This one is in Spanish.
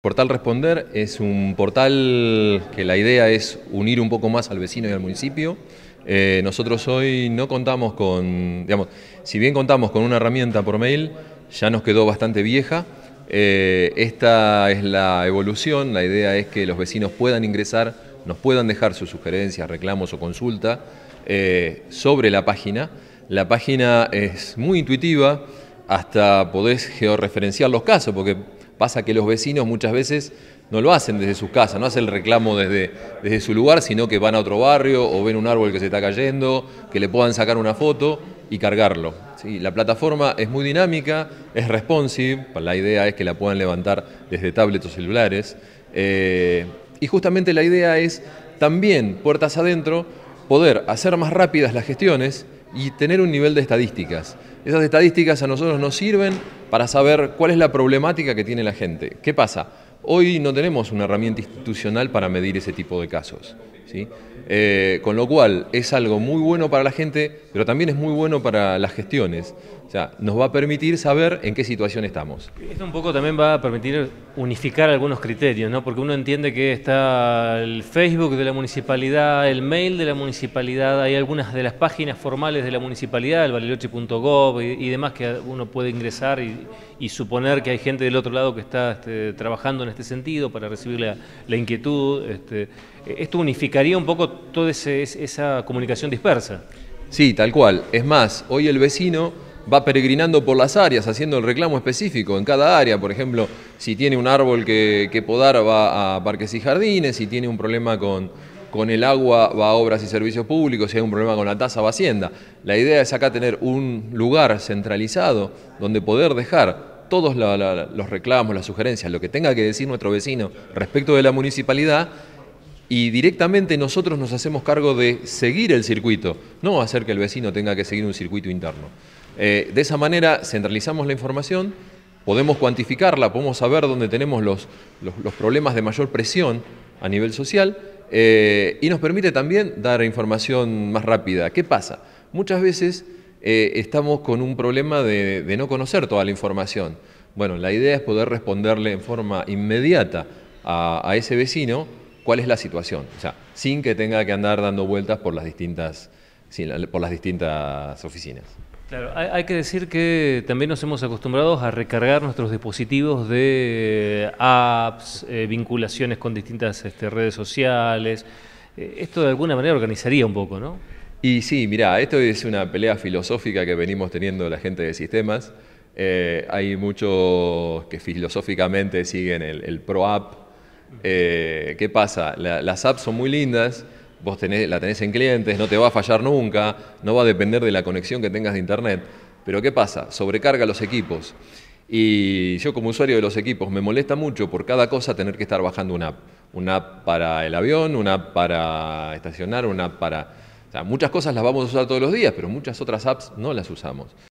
Portal Responder es un portal que la idea es unir un poco más al vecino y al municipio. Eh, nosotros hoy no contamos con, digamos, si bien contamos con una herramienta por mail, ya nos quedó bastante vieja. Eh, esta es la evolución, la idea es que los vecinos puedan ingresar, nos puedan dejar sus sugerencias, reclamos o consulta eh, sobre la página. La página es muy intuitiva, hasta podés georreferenciar los casos, porque Pasa que los vecinos muchas veces no lo hacen desde sus casas, no hacen el reclamo desde, desde su lugar, sino que van a otro barrio o ven un árbol que se está cayendo, que le puedan sacar una foto y cargarlo. La plataforma es muy dinámica, es responsive, la idea es que la puedan levantar desde tablets o celulares. Eh, y justamente la idea es también, puertas adentro, poder hacer más rápidas las gestiones y tener un nivel de estadísticas. Esas estadísticas a nosotros nos sirven para saber cuál es la problemática que tiene la gente. ¿Qué pasa? Hoy no tenemos una herramienta institucional para medir ese tipo de casos. ¿sí? Eh, con lo cual, es algo muy bueno para la gente pero también es muy bueno para las gestiones. O sea, nos va a permitir saber en qué situación estamos. Esto un poco también va a permitir unificar algunos criterios, ¿no? Porque uno entiende que está el Facebook de la municipalidad, el mail de la municipalidad, hay algunas de las páginas formales de la municipalidad, el valeroche.gov y, demás que uno puede ingresar y, suponer que hay gente del otro lado que está este, trabajando en este sentido para recibir la, inquietud. Este, esto unificaría un poco toda esa comunicación dispersa. Sí, tal cual. Es más, hoy el vecino va peregrinando por las áreas, haciendo el reclamo específico en cada área. Por ejemplo, si tiene un árbol que, podar, va a parques y jardines, si tiene un problema con, con el agua va a obras y servicios públicos, si hay un problema con la tasa va a hacienda. La idea es acá tener un lugar centralizado donde poder dejar todos los reclamos, las sugerencias, lo que tenga que decir nuestro vecino respecto de la municipalidad y directamente nosotros nos hacemos cargo de seguir el circuito, no hacer que el vecino tenga que seguir un circuito interno. Eh, de esa manera centralizamos la información, podemos cuantificarla, podemos saber dónde tenemos los, problemas de mayor presión a nivel social eh, y nos permite también dar información más rápida. ¿Qué pasa? Muchas veces eh, estamos con un problema de, no conocer toda la información. Bueno, la idea es poder responderle en forma inmediata a ese vecino cuál es la situación, o sea, sin que tenga que andar dando vueltas por las distintas, por las distintas oficinas. Claro, hay, que decir que también nos hemos acostumbrado a recargar nuestros dispositivos de eh, apps, eh, vinculaciones con distintas este, redes sociales. Eh, esto de alguna manera organizaría un poco, ¿no? Y sí, mira, esto es una pelea filosófica que venimos teniendo la gente de sistemas. hay muchos que filosóficamente siguen el, el pro-app, eh, ¿Qué pasa? las apps son muy lindas, vos la tenés en clientes, no te va a fallar nunca, no va a depender de la conexión que tengas de internet. Pero ¿qué pasa? Sobrecarga los equipos. Y yo como usuario de los equipos me molesta mucho por cada cosa tener que estar bajando una app. Una app para el avión, una app para estacionar, una app para... muchas cosas las vamos a usar todos los días, pero muchas otras apps no las usamos.